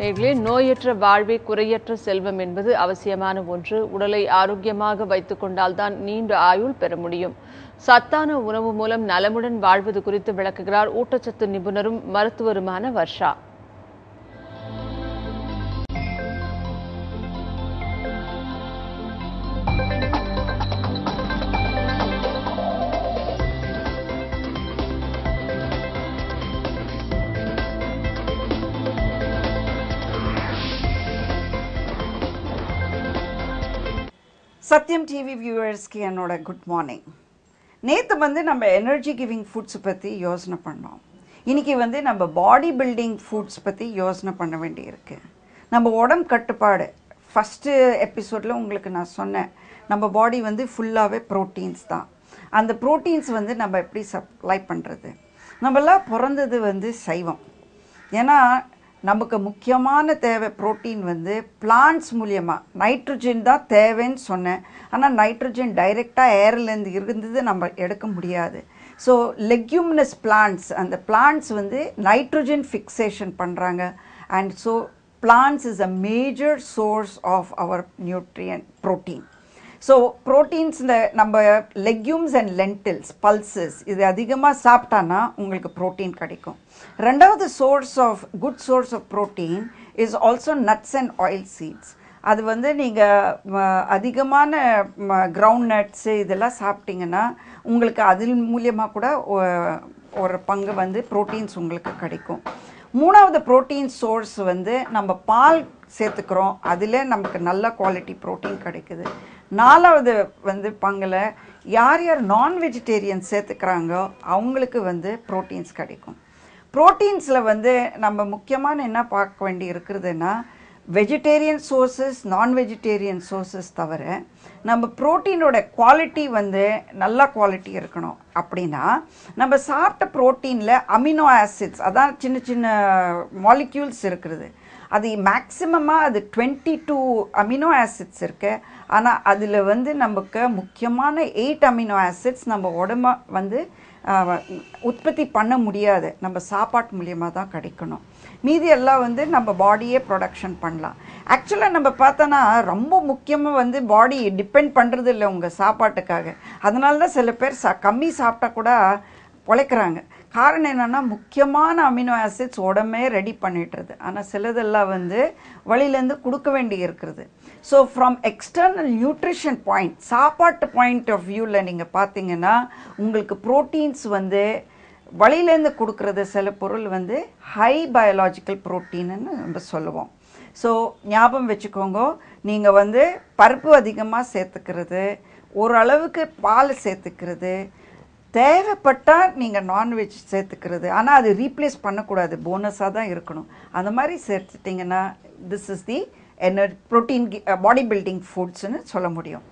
நேர்களே நோயற்ற வாழ்வே குறையற்ற செல்வம் என்பது அவசியமான ஒன்று உடலை ஆரோக்கியமாக வைத்துக் கொண்டால்தான் நீண்ட ஆயுள் பெற முடியும் சத்தான உணவு மூலம் நலமுடன் வாழ்வது குறித்து விளக்குகிறார் ஊட்டச்சத்து நிபுணரும் மருத்துவருமான வர்ஷா சத்யம் டிவி வியூவர்ஸ்க்கு என்னோட குட் மார்னிங் நேற்று வந்து நம்ம எனர்ஜி கிவிங் ஃபுட்ஸ் பற்றி யோசனை பண்ணோம் இன்றைக்கி வந்து நம்ம பாடி பில்டிங் ஃபுட்ஸ் பற்றி யோசனை பண்ண வேண்டியிருக்கு நம்ம உடம்பு கட்டுப்பாடு ஃபஸ்ட்டு எபிசோடில் உங்களுக்கு நான் சொன்னேன் நம்ம பாடி வந்து ஃபுல்லாகவே ப்ரோட்டீன்ஸ் தான் அந்த ப்ரோட்டீன்ஸ் வந்து நம்ம எப்படி சப்ளை பண்ணுறது நம்மளாம் பிறந்தது வந்து சைவம் ஏன்னா நமக்கு முக்கியமான தேவை ப்ரோட்டீன் வந்து பிளான்ஸ் மூலியமாக நைட்ரஜன் தான் தேவைன்னு சொன்னேன் ஆனால் நைட்ரஜன் டைரெக்டாக ஏர்லேருந்து இருந்தது நம்ம எடுக்க முடியாது ஸோ லெக்யூமினஸ் பிளான்ஸ் அந்த பிளான்ஸ் வந்து நைட்ரஜன் ஃபிக்ஸேஷன் பண்ணுறாங்க and so plants is a major source of our nutrient protein so proteins இந்த நம்ம லெக்யூம்ஸ் அண்ட் லென்டில்ஸ் பல்சஸ் இது அதிகமாக சாப்பிட்டானா உங்களுக்கு ப்ரோட்டீன் கிடைக்கும் ரெண்டாவது source of good source of protein is also nuts and oil seeds அது வந்து நீங்கள் அதிகமான கிரவுண்ட் நட்ஸு இதெல்லாம் சாப்பிட்டிங்கன்னா உங்களுக்கு அதில் மூலியமாக கூட ஒரு பங்கு வந்து ப்ரோட்டீன்ஸ் உங்களுக்கு கிடைக்கும் மூணாவது ப்ரோட்டீன் சோர்ஸ் வந்து நம்ம பால் சேர்த்துக்கிறோம் அதில் நமக்கு நல்ல குவாலிட்டி ப்ரோட்டீன் கிடைக்குது நாலாவது வந்து பங்கில் யார் யார் நான் வெஜிடேரியன் சேர்த்துக்கிறாங்கோ அவங்களுக்கு வந்து ப்ரோட்டீன்ஸ் கிடைக்கும் ப்ரோட்டீன்ஸில் வந்து நம்ம முக்கியமான என்ன பார்க்க வேண்டி இருக்கிறதுனா vegetarian sources non vegetarian sources தவிர நம்ம ப்ரோட்டீனோட குவாலிட்டி வந்து நல்ல குவாலிட்டி இருக்கணும் அப்படின்னா நம்ம சாப்பிட்ட ப்ரோட்டீனில் அமினோ ஆசிட்ஸ் அதான் சின்ன சின்ன மாலிக்யூல்ஸ் இருக்கிறது அது மேக்ஸிமமாக அது டுவெண்ட்டி டூ அமினோ ஆசிட்ஸ் இருக்குது ஆனால் அதில் வந்து நமக்கு முக்கியமான எயிட் அமினோ ஆசிட்ஸ் நம்ம உடம்ப வந்து உற்பத்தி பண்ண முடியாது நம்ம சாப்பாட்டு மூலியமாக தான் கிடைக்கணும் மீதி எல்லாம் வந்து நம்ம பாடியே ப்ரொடக்ஷன் பண்ணலாம் ஆக்சுவலாக நம்ம பார்த்தோன்னா ரொம்ப முக்கியமாக வந்து பாடி டிபெண்ட் பண்ணுறது இல்லை உங்கள் சாப்பாட்டுக்காக அதனால தான் சில பேர் சா கம்மி சாப்பிட்டா கூட பிழைக்கிறாங்க காரணம் என்னென்னா முக்கியமான அமினோ ஆசிட்ஸ் உடம்பே ரெடி பண்ணிட்டுருது ஆனால் சிலதெல்லாம் வந்து வழியிலேருந்து கொடுக்க வேண்டி இருக்கிறது so from external nutrition point சாப்பாட்டு பாயிண்ட் ஆஃப் வியூவில் நீங்கள் பார்த்தீங்கன்னா உங்களுக்கு ப்ரோட்டீன்ஸ் வந்து வழியிலேருந்து கொடுக்குறது சில பொருள் வந்து ஹை பயாலாஜிக்கல் ப்ரோட்டீனுன்னு நம்ம சொல்லுவோம் ஸோ ஞாபகம் வச்சுக்கோங்க நீங்கள் வந்து பருப்பு அதிகமாக சேர்த்துக்கிறது ஓரளவுக்கு பால் சேர்த்துக்கிறது தேவைப்பட்டால் நீங்கள் நான்வெஜ் சேர்த்துக்கிறது ஆனால் அது ரீப்ளேஸ் பண்ணக்கூடாது போனஸாக தான் இருக்கணும் அந்த மாதிரி சேர்த்துட்டிங்கன்னா திஸ் இஸ் தி என்ன ப்ரோட்டீன் பாடி பில்டிங் ஃபுட்ஸ்னு சொல்ல முடியும்